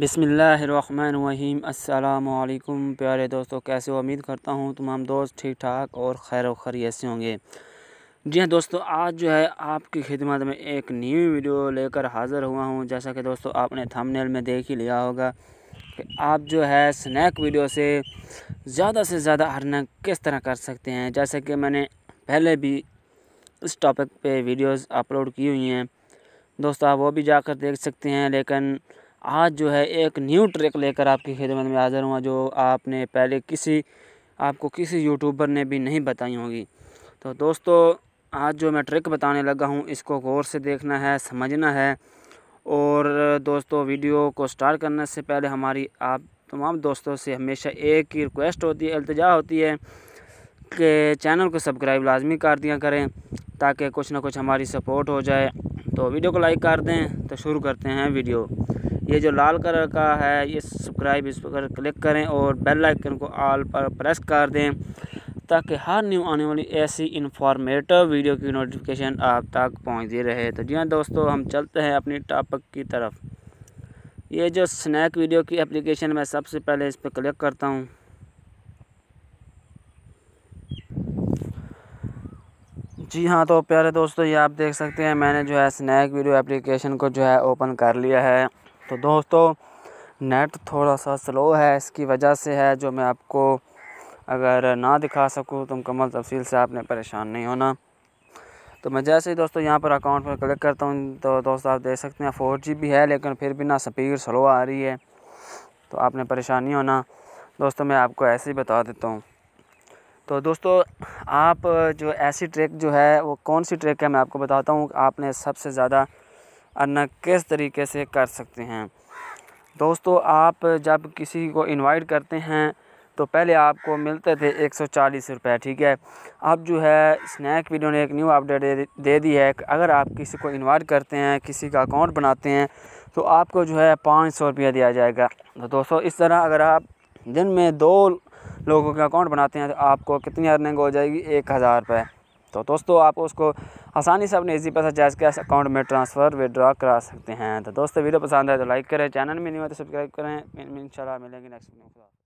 बिसमीम् अल्लाम प्यारे दोस्तों कैसे हो उम्मीद करता हूँ तमाम दोस्त ठीक ठाक और खैर खैरियत से होंगे जी हाँ दोस्तों आज जो है आपकी खिदमत में एक न्यू वीडियो लेकर हाज़िर हुआ हूँ जैसा कि दोस्तों आपने थंबनेल में देख ही लिया होगा कि आप जो है स्नैक वीडियो से ज़्यादा से ज़्यादा हरना किस तरह कर सकते हैं जैसे कि मैंने पहले भी इस टॉपिक पर वीडियोज़ अपलोड की हुई हैं दोस्तों आप वो भी जाकर देख सकते हैं लेकिन आज जो है एक न्यू ट्रिक लेकर आपकी खिदमत में हाज़िर हुआ जो आपने पहले किसी आपको किसी यूट्यूबर ने भी नहीं बताई होगी तो दोस्तों आज जो मैं ट्रिक बताने लगा हूँ इसको गौर से देखना है समझना है और दोस्तों वीडियो को स्टार्ट करने से पहले हमारी आप तमाम दोस्तों से हमेशा एक ही रिक्वेस्ट होती है अल्तजा होती है कि चैनल को सब्सक्राइब लाजमी कर दिया करें ताकि कुछ ना कुछ हमारी सपोर्ट हो जाए तो वीडियो को लाइक कर दें तो शुरू करते हैं वीडियो ये जो लाल कलर का है ये सब्सक्राइब इस पर क्लिक करें और बेल आइकन को आल पर प्रेस कर दें ताकि हर न्यू आने वाली ऐसी इन्फॉर्मेटिव वीडियो की नोटिफिकेशन आप तक पहुँचती रहे तो जी हाँ दोस्तों हम चलते हैं अपनी टॉपिक की तरफ ये जो स्नैक वीडियो की एप्लीकेशन मैं सबसे पहले इस पर क्लिक करता हूँ जी हाँ तो प्यारे दोस्तों ये आप देख सकते हैं मैंने जो है स्नैक वीडियो एप्लीकेशन को जो है ओपन कर लिया है तो दोस्तों नेट थोड़ा सा स्लो है इसकी वजह से है जो मैं आपको अगर ना दिखा सकूँ तो मुकम्मल तफसील से आपने परेशान नहीं होना तो मैं जैसे ही दोस्तों यहाँ पर अकाउंट पर क्लिक करता हूँ तो दोस्तों आप देख सकते हैं फोर जी भी है लेकिन फिर भी ना स्पीड स्लो आ रही है तो आपने परेशानी होना दोस्तों मैं आपको ऐसे ही बता देता हूँ तो दोस्तों आप जो ऐसी ट्रिक जो है वो कौन सी ट्रैक है मैं आपको बताता हूँ आपने सबसे ज़्यादा अर्न किस तरीके से कर सकते हैं दोस्तों आप जब किसी को इनवाइट करते हैं तो पहले आपको मिलते थे एक सौ चालीस रुपये ठीक है अब जो है स्नैक वीडियो ने एक न्यू अपडेट दे दी है अगर आप किसी को इनवाइट करते हैं किसी का अकाउंट बनाते हैं तो आपको जो है पाँच सौ रुपया दिया जाएगा तो दोस्तों इस तरह अगर आप दिन में दो लोगों का अकाउंट बनाते हैं तो आपको कितनी अर्निंग हो जाएगी एक हज़ार रुपये तो दोस्तों आप उसको आसानी से अपने इजी पैसा जैज के अकाउंट में ट्रांसफ़र विड्रॉ करा सकते हैं तो दोस्तों वीडियो पसंद आए तो लाइक करें चैनल में नहीं हो तो सब्सक्राइब करें इन शाला मिलेंगे नेक्स्ट वीडियो